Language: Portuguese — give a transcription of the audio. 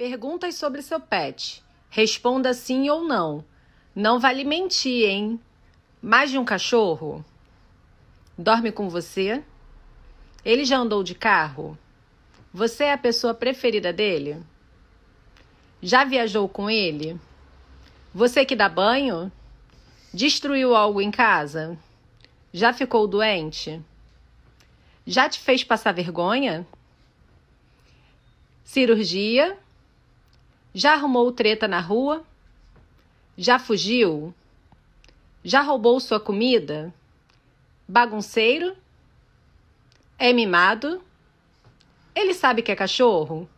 Perguntas sobre seu pet. Responda sim ou não. Não vale mentir, hein? Mais de um cachorro? Dorme com você? Ele já andou de carro? Você é a pessoa preferida dele? Já viajou com ele? Você que dá banho? Destruiu algo em casa? Já ficou doente? Já te fez passar vergonha? Cirurgia? Já arrumou treta na rua? Já fugiu? Já roubou sua comida? Bagunceiro? É mimado? Ele sabe que é cachorro?